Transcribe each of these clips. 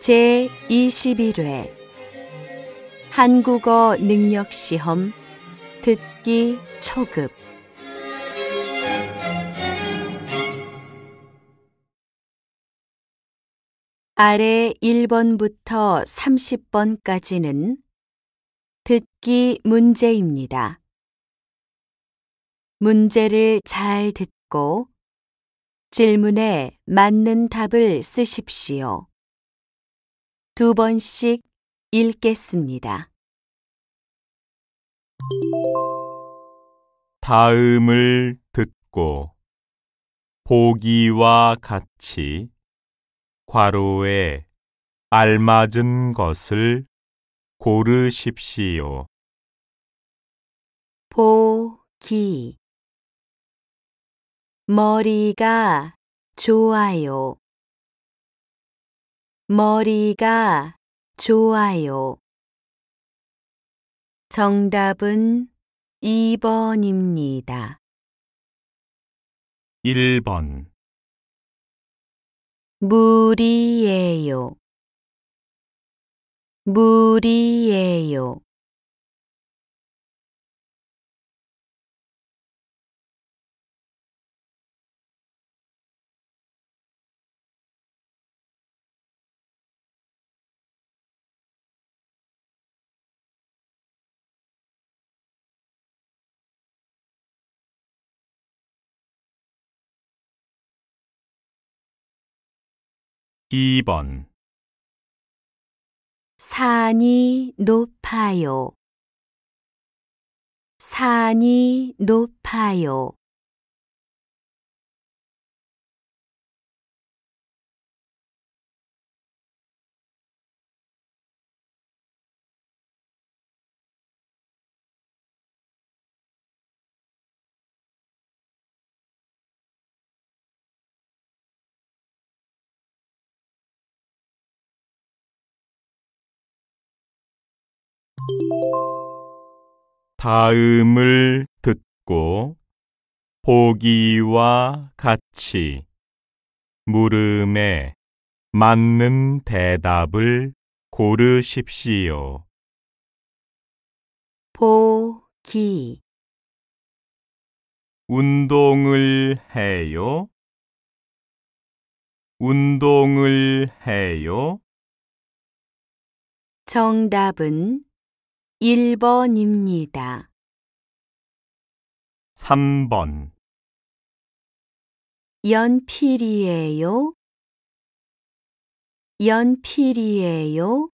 제21회 한국어 능력시험 듣기 초급 아래 1번부터 30번까지는 듣기 문제입니다. 문제를 잘 듣고 질문에 맞는 답을 쓰십시오. 두 번씩 읽겠습니다. 다음을 듣고 보기와 같이 괄호에 알맞은 것을 고르십시오. 보기 머리가 좋아요. 머리가 좋아요. 정답은 2번입니다. 1번 물이에요. 물이에요. 2번 산이 높아요. 산이 높아요. 다음을 듣고 보기와 같이 물음에 맞는 대답을 고르십시오. 보기 운동을 해요. 운동을 해요. 정답은 1번입니다. 3번 연필이에요. 연필이에요.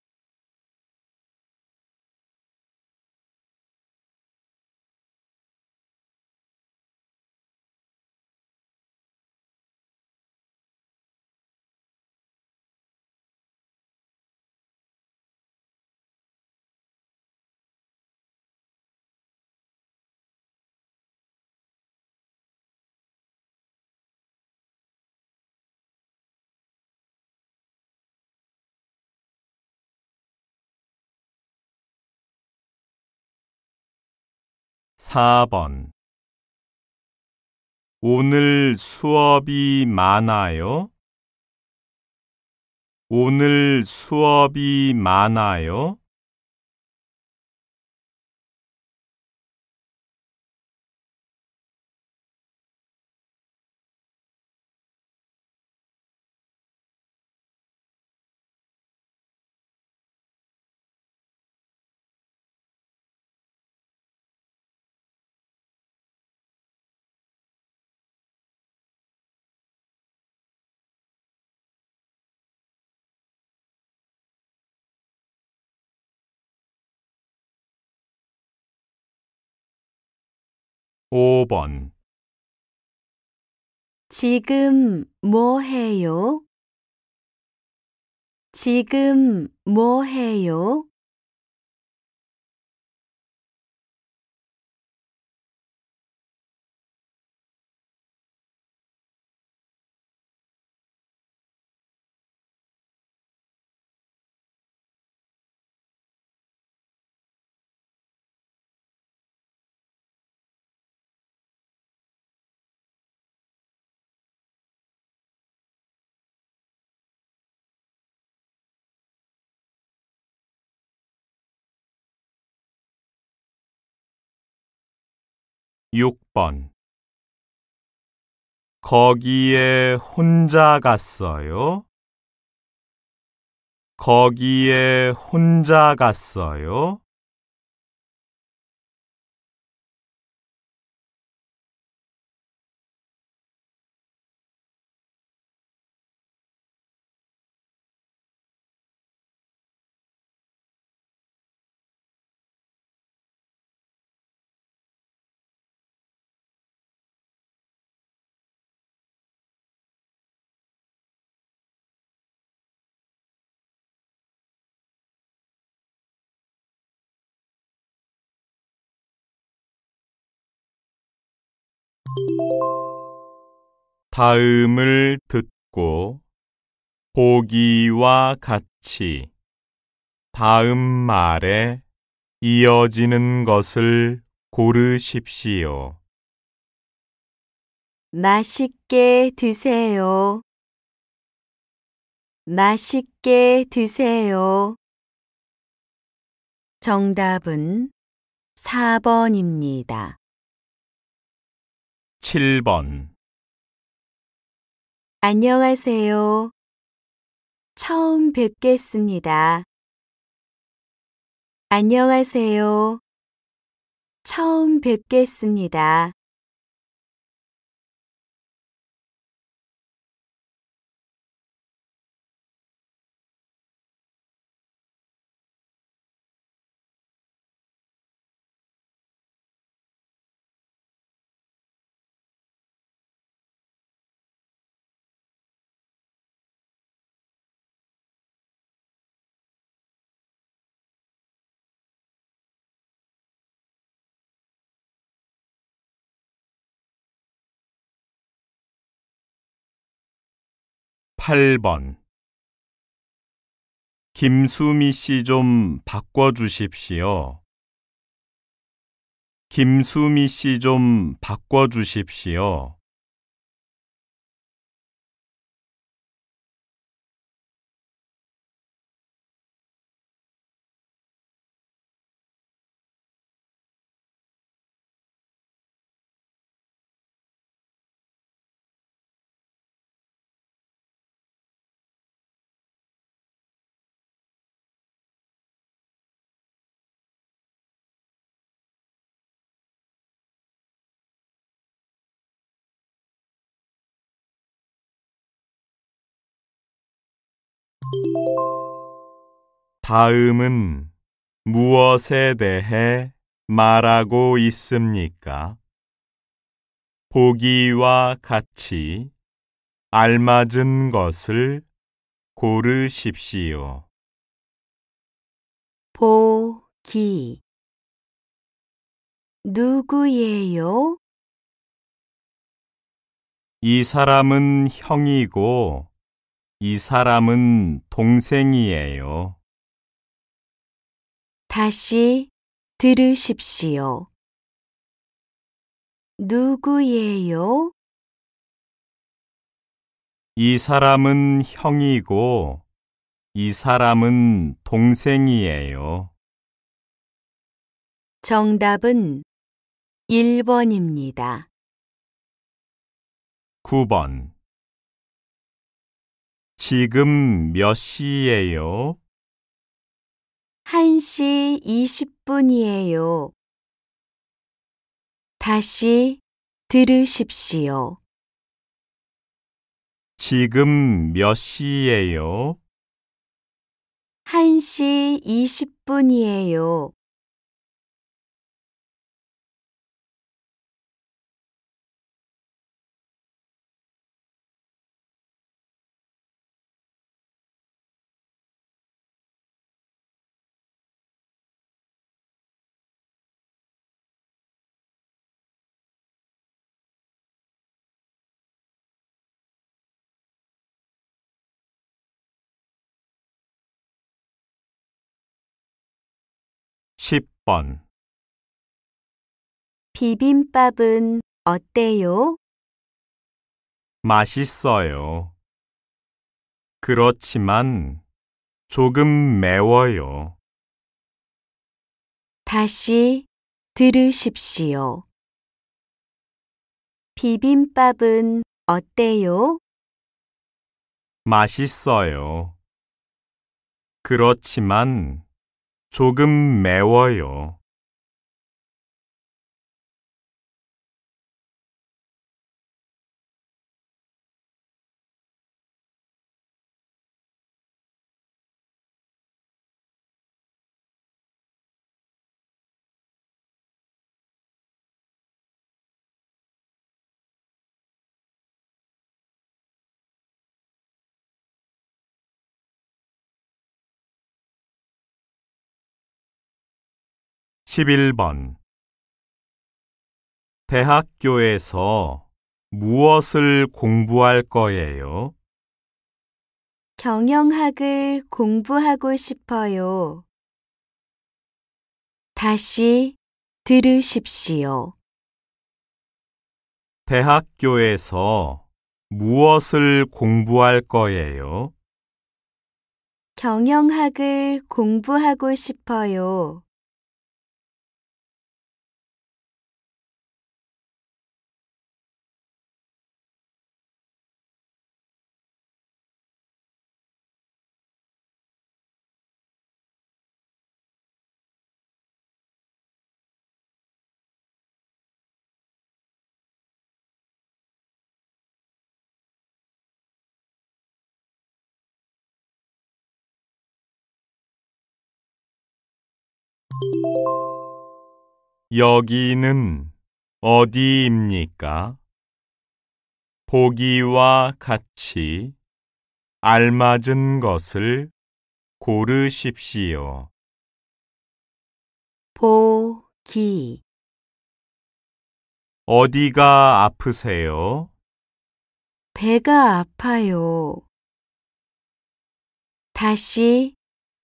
4번 오늘 수업이 많아요? 오늘 수업이 많아요? 5번 지금 뭐 해요? 지금 뭐 해요? 6번 거기에 혼자 갔어요? 거기에 혼자 갔어요? 다음을 듣고 보기와 같이 다음 말에 이어지는 것을 고르십시오. 맛있게 드세요. 맛있게 드세요. 정답은 4번입니다. 7번 안녕하세요. 처음 뵙겠습니다. 안녕하세요. 처음 뵙겠습니다. 8번 김수미 씨 좀 바꿔주십시오. 김수미 씨 좀 바꿔주십시오. 다음은 무엇에 대해 말하고 있습니까? 보기와 같이 알맞은 것을 고르십시오. 보기 누구예요? 이 사람은 형이고 이 사람은 동생이에요. 다시 들으십시오. 누구예요? 이 사람은 형이고 이 사람은 동생이에요. 정답은 1번입니다. 9번 지금 몇 시예요? 1시 20분이에요. 다시 들으십시오. 지금 몇 시예요? 1시 20분이에요. 6번 비빔밥은 어때요? 맛있어요. 그렇지만 조금 매워요. 다시 들으십시오. 비빔밥은 어때요? 맛있어요. 그렇지만 조금 매워요. 11번 대학교에서 무엇을 공부할 거예요? 경영학을 공부하고 싶어요. 다시 들으십시오. 대학교에서 무엇을 공부할 거예요? 경영학을 공부하고 싶어요. 여기는 어디입니까? 보기와 같이 알맞은 것을 고르십시오. 보기 어디가 아프세요? 배가 아파요. 다시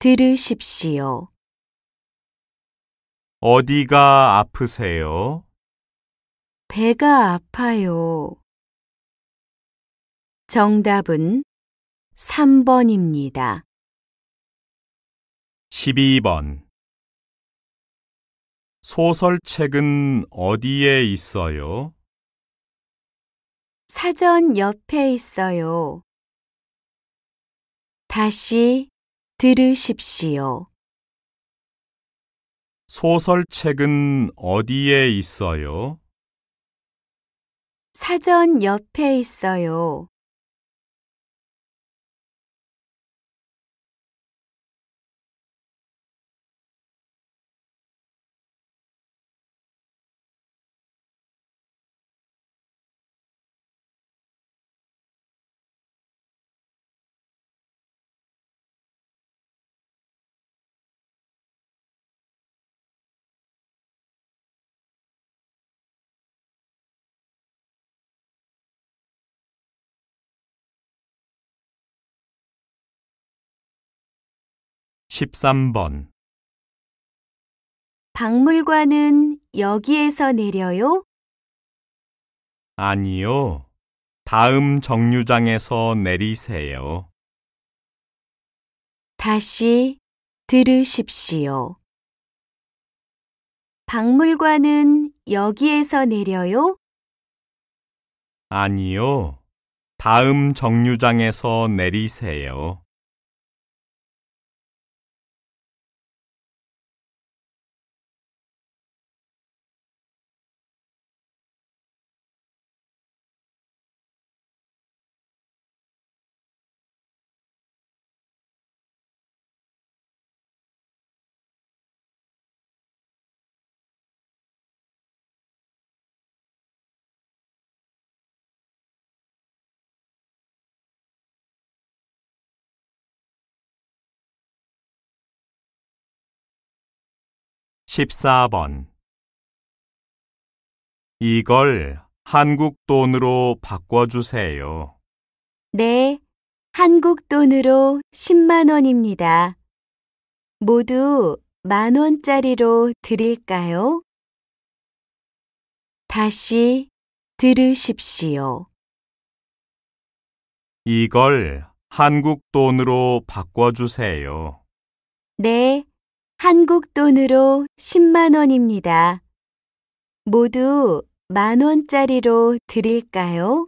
들으십시오. 어디가 아프세요? 배가 아파요. 정답은 3번입니다. 12번 소설책은 어디에 있어요? 사전 옆에 있어요. 다시 들으십시오. 소설책은 어디에 있어요? 사전 옆에 있어요. 13번 박물관은 여기에서 내려요? 아니요. 다음 정류장에서 내리세요. 다시 들으십시오. 박물관은 여기에서 내려요? 아니요. 다음 정류장에서 내리세요. 14번 이걸 한국 돈으로 바꿔주세요. 네, 한국 돈으로 10만 원입니다. 모두 만 원짜리로 드릴까요? 다시 들으십시오. 이걸 한국 돈으로 바꿔주세요. 네, 한국 돈으로 10만 원입니다. 모두 만 원짜리로 드릴까요?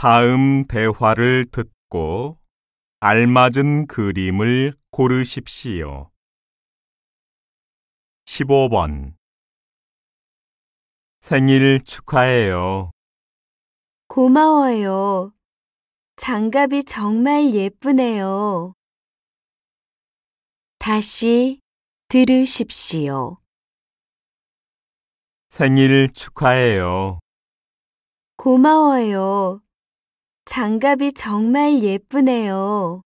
다음 대화를 듣고 알맞은 그림을 고르십시오. 15번 생일 축하해요. 고마워요. 장갑이 정말 예쁘네요. 다시 들으십시오. 생일 축하해요. 고마워요. 장갑이 정말 예쁘네요.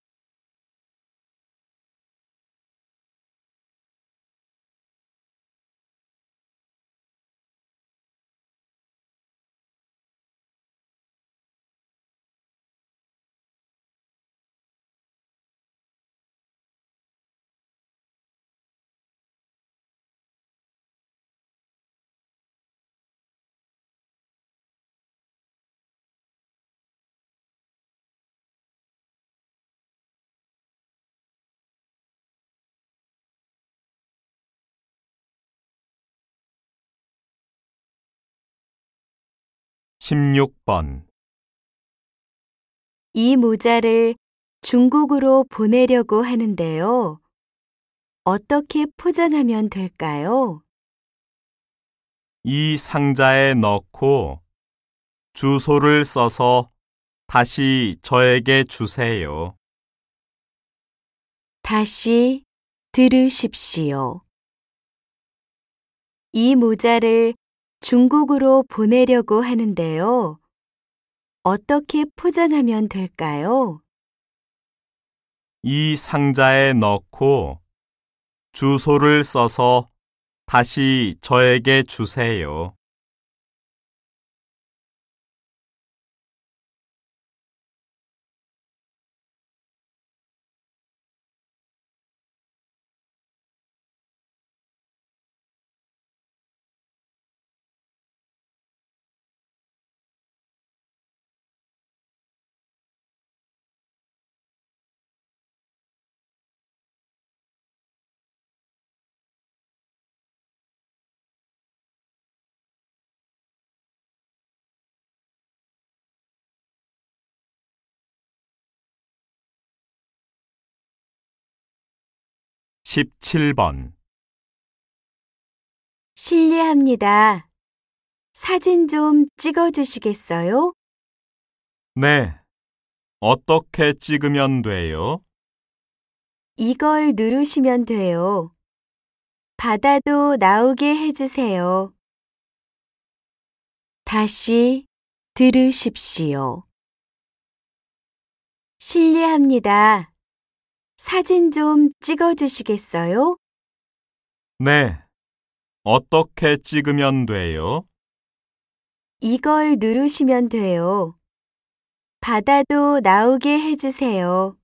16번 이 모자를 중국으로 보내려고 하는데요. 어떻게 포장하면 될까요? 이 상자에 넣고 주소를 써서 다시 저에게 주세요. 다시 들으십시오. 이 모자를 중국으로 보내려고 하는데요. 어떻게 포장하면 될까요? 이 상자에 넣고 주소를 써서 다시 저에게 주세요. 17번 실례합니다. 사진 좀 찍어 주시겠어요? 네. 어떻게 찍으면 돼요? 이걸 누르시면 돼요. 바다도 나오게 해주세요. 다시 들으십시오. 실례합니다. 사진 좀 찍어주시겠어요? 네. 어떻게 찍으면 돼요? 이걸 누르시면 돼요. 바다도 나오게 해주세요.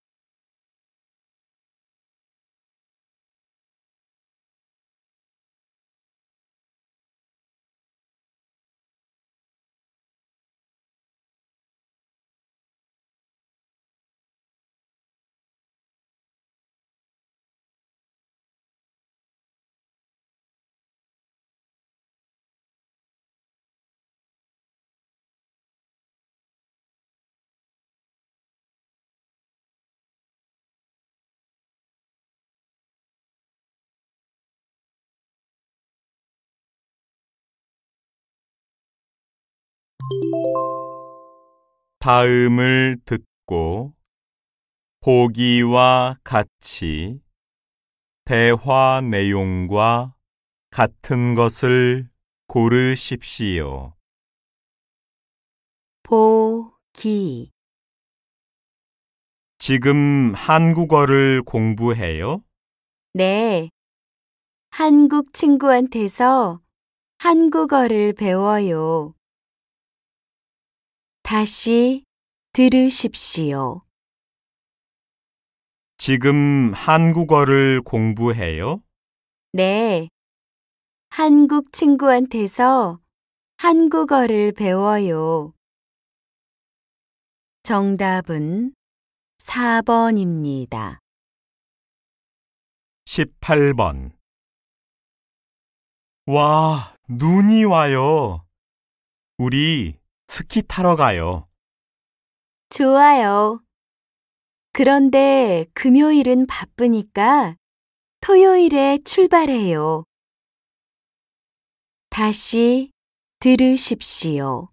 다음을 듣고 보기와 같이 대화 내용과 같은 것을 고르십시오. 보기 지금 한국어를 공부해요? 네. 한국 친구한테서 한국어를 배워요. 다시 들으십시오. 지금 한국어를 공부해요? 네. 한국 친구한테서 한국어를 배워요. 정답은 4번입니다. 18번 와, 눈이 와요. 우리 스키 타러 가요. 좋아요. 그런데 금요일은 바쁘니까 토요일에 출발해요. 다시 들으십시오.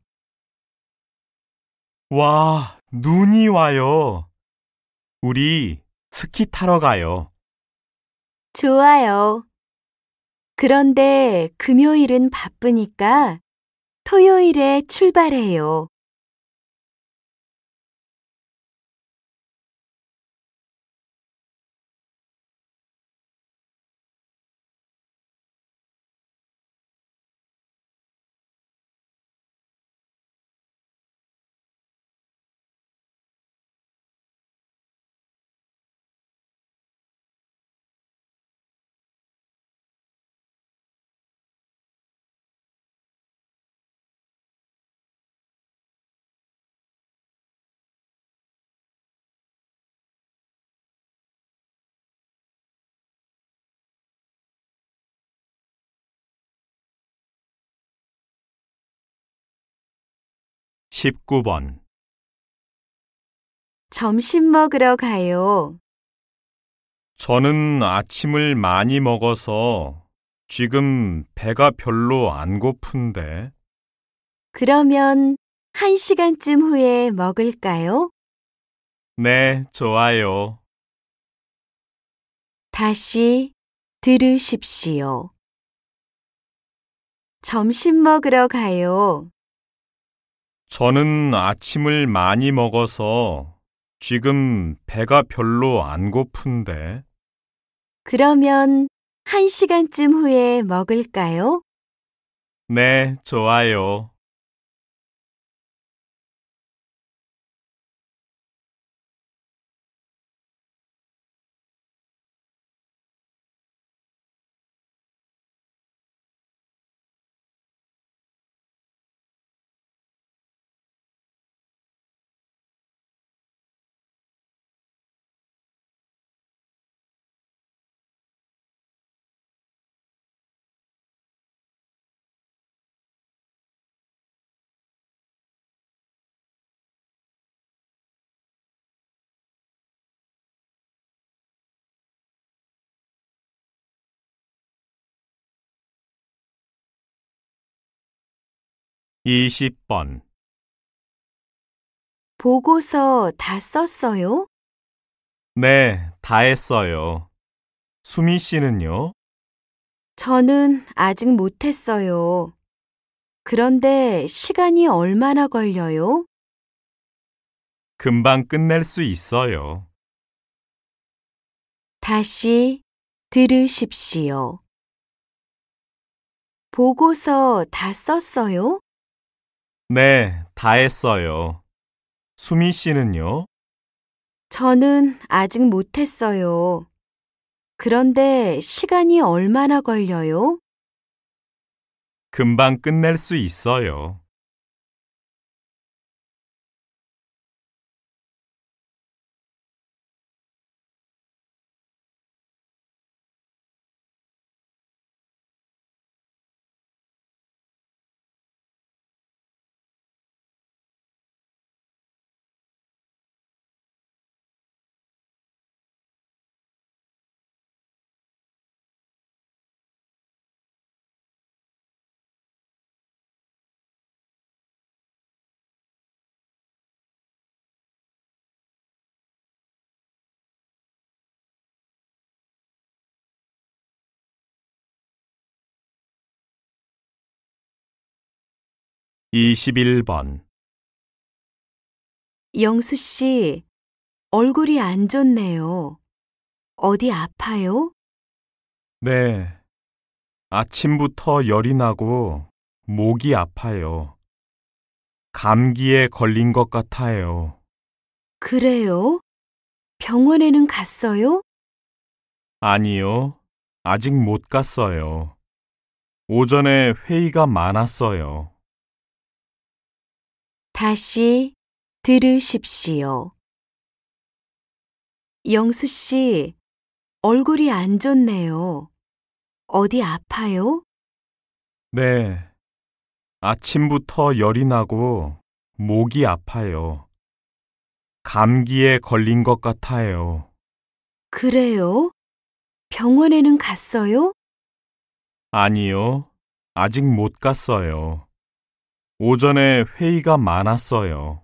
와, 눈이 와요. 우리 스키 타러 가요. 좋아요. 그런데 금요일은 바쁘니까 토요일에 출발해요. 19번 점심 먹으러 가요. 저는 아침을 많이 먹어서 지금 배가 별로 안 고픈데. 그러면 한 시간쯤 후에 먹을까요? 네, 좋아요. 다시 들으십시오. 점심 먹으러 가요. 저는 아침을 많이 먹어서 지금 배가 별로 안 고픈데. 그러면 한 시간쯤 후에 먹을까요? 네, 좋아요. 20번 보고서 다 썼어요? 네, 다 했어요. 수미 씨는요? 저는 아직 못했어요. 그런데 시간이 얼마나 걸려요? 금방 끝낼 수 있어요. 다시 들으십시오. 보고서 다 썼어요? 네, 다 했어요. 수미 씨는요? 저는 아직 못했어요. 그런데 시간이 얼마나 걸려요? 금방 끝낼 수 있어요. 21번 영수 씨, 얼굴이 안 좋네요. 어디 아파요? 네. 아침부터 열이 나고 목이 아파요. 감기에 걸린 것 같아요. 그래요? 병원에는 갔어요? 아니요. 아직 못 갔어요. 오전에 회의가 많았어요. 다시 들으십시오. 영수 씨, 얼굴이 안 좋네요. 어디 아파요? 네. 아침부터 열이 나고 목이 아파요. 감기에 걸린 것 같아요. 그래요? 병원에는 갔어요? 아니요. 아직 못 갔어요. 오전에 회의가 많았어요.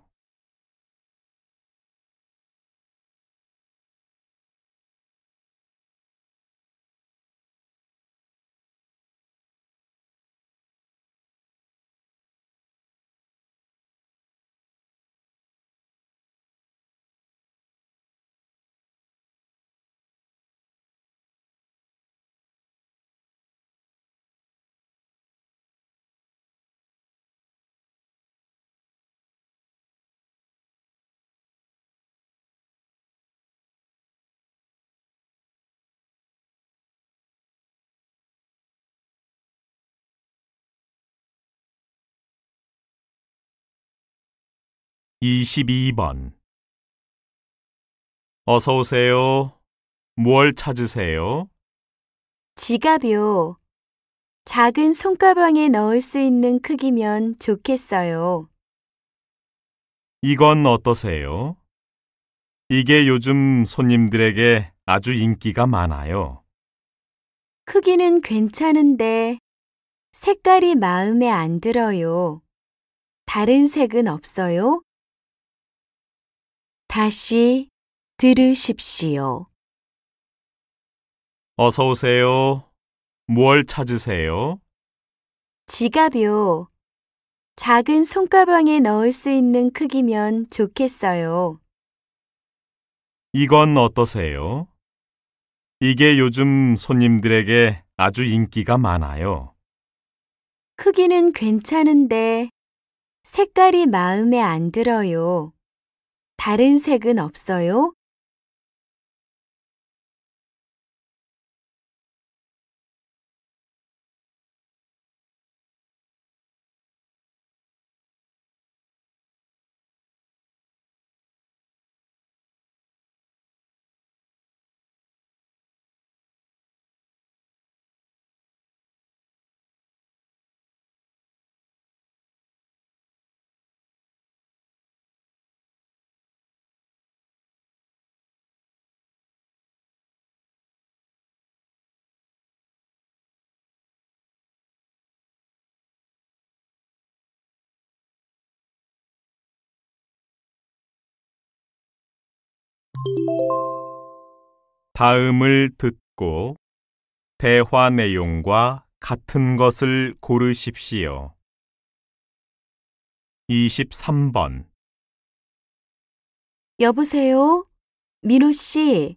22번 어서 오세요. 뭘 찾으세요? 지갑요. 이 작은 손가방에 넣을 수 있는 크기면 좋겠어요. 이건 어떠세요? 이게 요즘 손님들에게 아주 인기가 많아요. 크기는 괜찮은데 색깔이 마음에 안 들어요. 다른 색은 없어요? 다시 들으십시오. 어서 오세요. 뭘 찾으세요? 지갑요. 이 작은 손가방에 넣을 수 있는 크기면 좋겠어요. 이건 어떠세요? 이게 요즘 손님들에게 아주 인기가 많아요. 크기는 괜찮은데 색깔이 마음에 안 들어요. 다른 색은 없어요? 다음을 듣고 대화 내용과 같은 것을 고르십시오. 23번 여보세요? 민호 씨,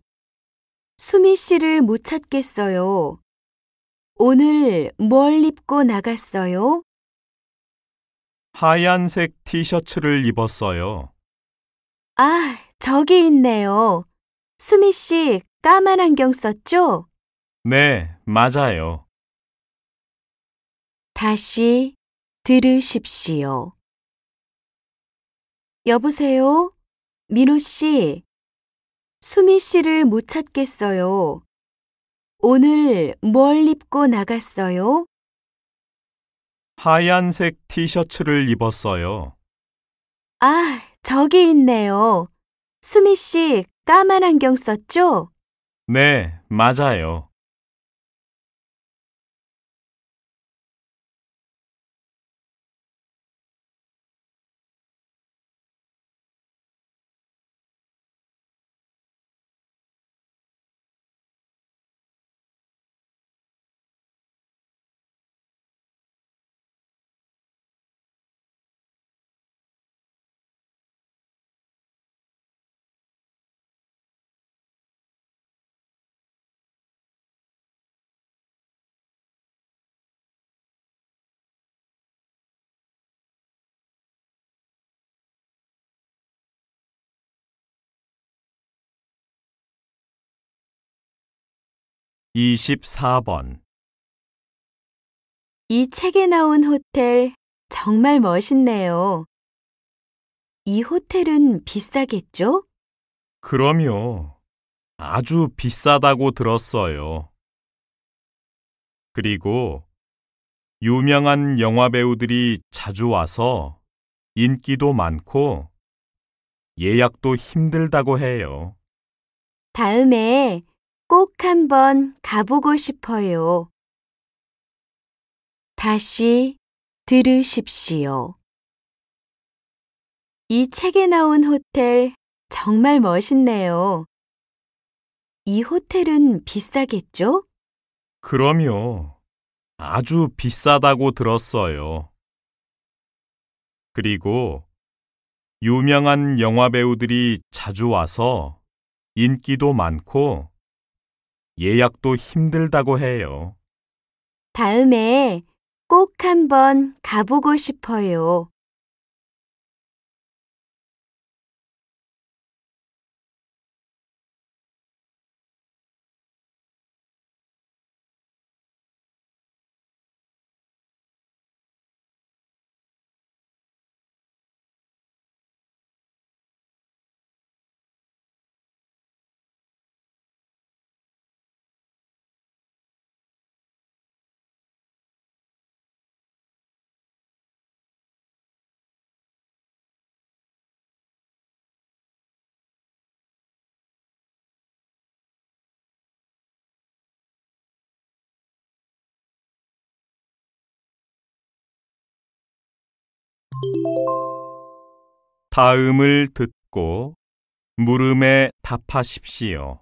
수미 씨를 못 찾겠어요. 오늘 뭘 입고 나갔어요? 하얀색 티셔츠를 입었어요. 아, 저기 있네요. 수미 씨 까만 안경 썼죠? 네, 맞아요. 다시 들으십시오. 여보세요? 민호 씨, 수미 씨를 못 찾겠어요. 오늘 뭘 입고 나갔어요? 하얀색 티셔츠를 입었어요. 아, 저기 있네요. 수미 씨 까만 안경 썼죠? 네, 맞아요. 24번 이 책에 나온 호텔 정말 멋있네요. 이 호텔은 비싸겠죠? 그럼요. 아주 비싸다고 들었어요. 그리고 유명한 영화 배우들이 자주 와서 인기도 많고 예약도 힘들다고 해요. 다음에 꼭 한번 가보고 싶어요. 다시 들으십시오. 이 책에 나온 호텔 정말 멋있네요. 이 호텔은 비싸겠죠? 그럼요. 아주 비싸다고 들었어요. 그리고 유명한 영화 배우들이 자주 와서 인기도 많고 예약도 힘들다고 해요. 다음에 꼭 한번 가보고 싶어요. 다음을 듣고 물음에 답하십시오.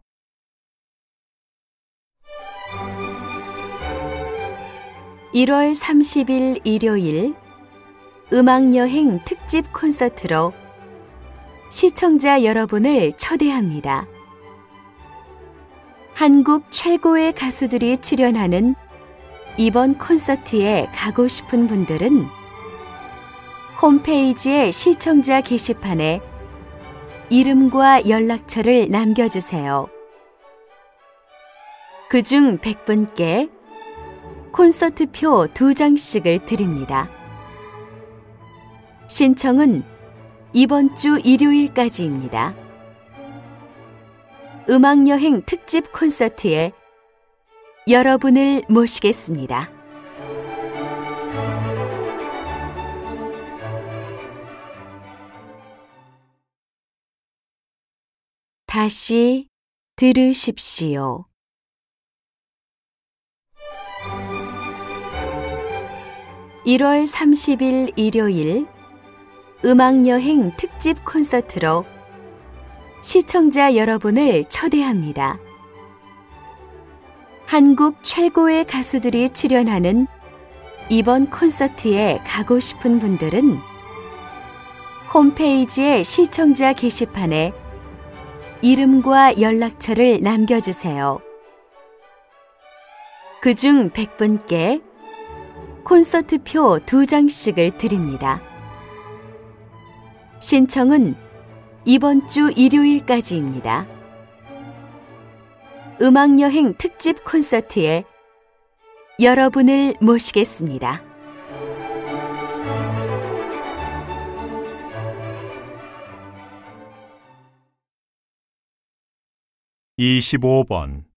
1월3 0일 일요일 음악여행 특집 콘서트로 시청자 여러분을 초대합니다. 한국 최고의 가수들이 출연하는 이번 콘서트에 가고 싶은 분들은 홈페이지의 시청자 게시판에 이름과 연락처를 남겨주세요. 그중 100분께 콘서트표 2장씩을 드립니다. 신청은 이번 주 일요일까지입니다. 음악여행 특집 콘서트에 여러분을 모시겠습니다. 다시 들으십시오. 일월삼십일 일요일 음악여행 특집 콘서트로 시청자 여러분을 초대합니다. 한국 최고의 가수들이 출연하는 이번 콘서트에 가고 싶은 분들은 홈페이지의 시청자 게시판에 이름과 연락처를 남겨주세요. 그 중 100분께 콘서트표 2장씩을 드립니다. 신청은 이번 주 일요일까지입니다. 음악여행 특집 콘서트에 여러분을 모시겠습니다. 25번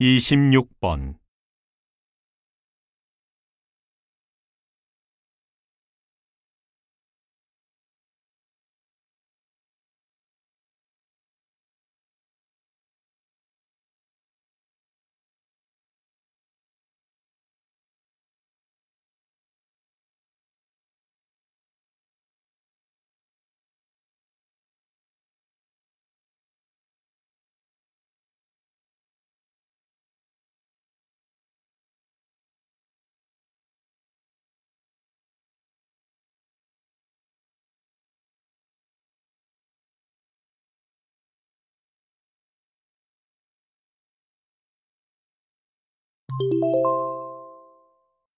26번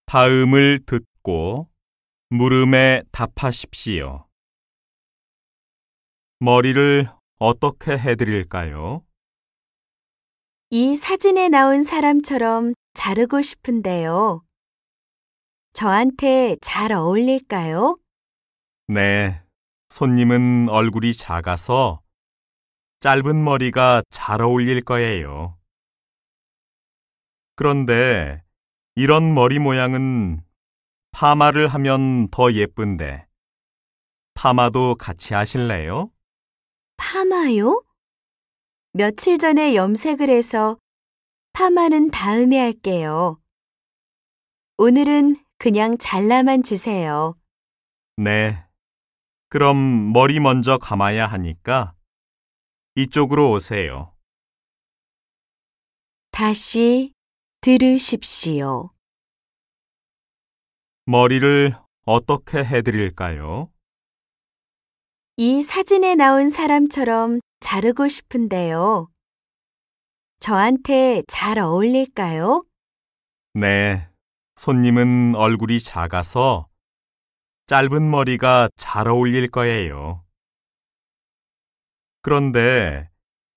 다음을 듣고 물음에 답하십시오. 머리를 어떻게 해드릴까요? 이 사진에 나온 사람처럼 자르고 싶은데요. 저한테 잘 어울릴까요? 네, 손님은 얼굴이 작아서 짧은 머리가 잘 어울릴 거예요. 그런데 이런 머리 모양은 파마를 하면 더 예쁜데 파마도 같이 하실래요? 파마요? 며칠 전에 염색을 해서 파마는 다음에 할게요. 오늘은 그냥 잘라만 주세요. 네. 그럼 머리 먼저 감아야 하니까 이쪽으로 오세요. 다시 들으십시오. 머리를 어떻게 해드릴까요? 이 사진에 나온 사람처럼 자르고 싶은데요. 저한테 잘 어울릴까요? 네, 손님은 얼굴이 작아서 짧은 머리가 잘 어울릴 거예요. 그런데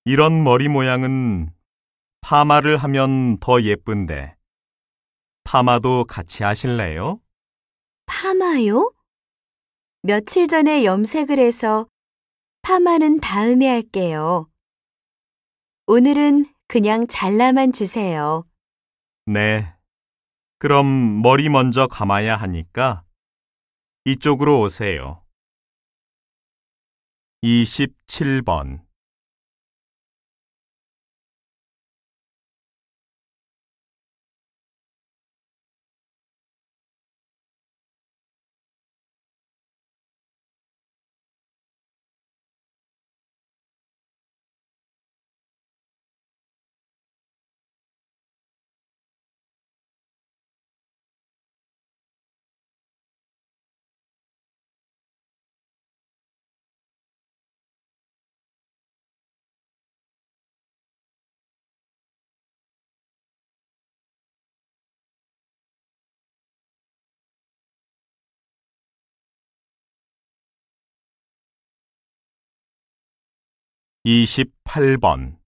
이런 머리 모양은 파마를 하면 더 예쁜데 파마도 같이 하실래요? 파마요? 며칠 전에 염색을 해서 파마는 다음에 할게요. 오늘은 그냥 잘라만 주세요. 네. 그럼 머리 먼저 감아야 하니까 이쪽으로 오세요. 27번 28번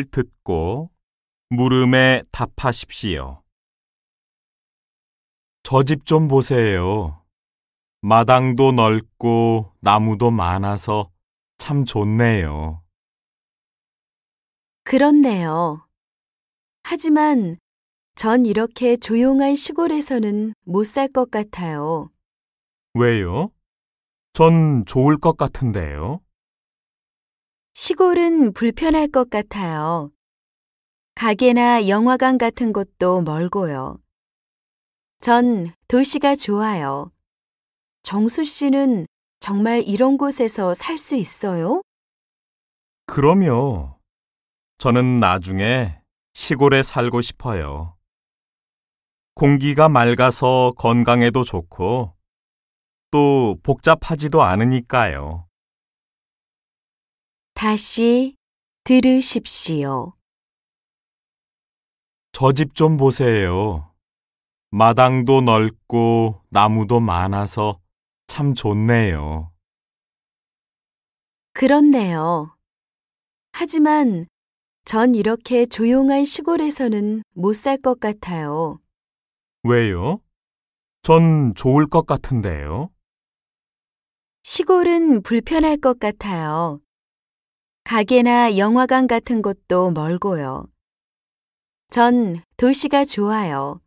다음을 듣고 물음에 답하십시오. 저 집 좀 보세요. 마당도 넓고 나무도 많아서 참 좋네요. 그렇네요. 하지만 전 이렇게 조용한 시골에서는 못 살 것 같아요. 왜요? 전 좋을 것 같은데요. 시골은 불편할 것 같아요. 가게나 영화관 같은 곳도 멀고요. 전 도시가 좋아요. 정수 씨는 정말 이런 곳에서 살 수 있어요? 그럼요. 저는 나중에 시골에 살고 싶어요. 공기가 맑아서 건강에도 좋고 또 복잡하지도 않으니까요. 다시 들으십시오. 저 집 좀 보세요. 마당도 넓고 나무도 많아서 참 좋네요. 그렇네요. 하지만 전 이렇게 조용한 시골에서는 못 살 것 같아요. 왜요? 전 좋을 것 같은데요. 시골은 불편할 것 같아요. 가게나 영화관 같은 곳도 멀고요. 전 도시가 좋아요.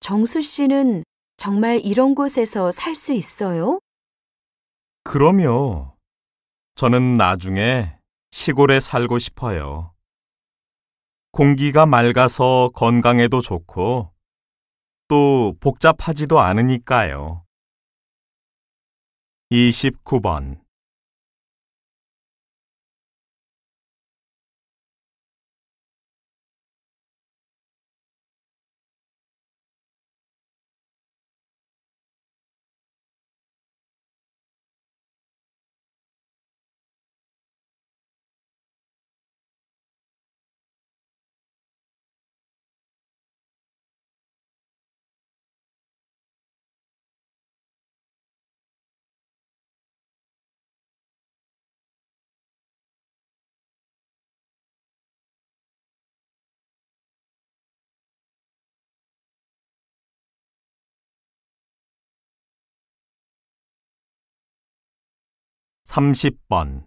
정수 씨는 정말 이런 곳에서 살 수 있어요? 그럼요. 저는 나중에 시골에 살고 싶어요. 공기가 맑아서 건강에도 좋고 또 복잡하지도 않으니까요. 29번 30번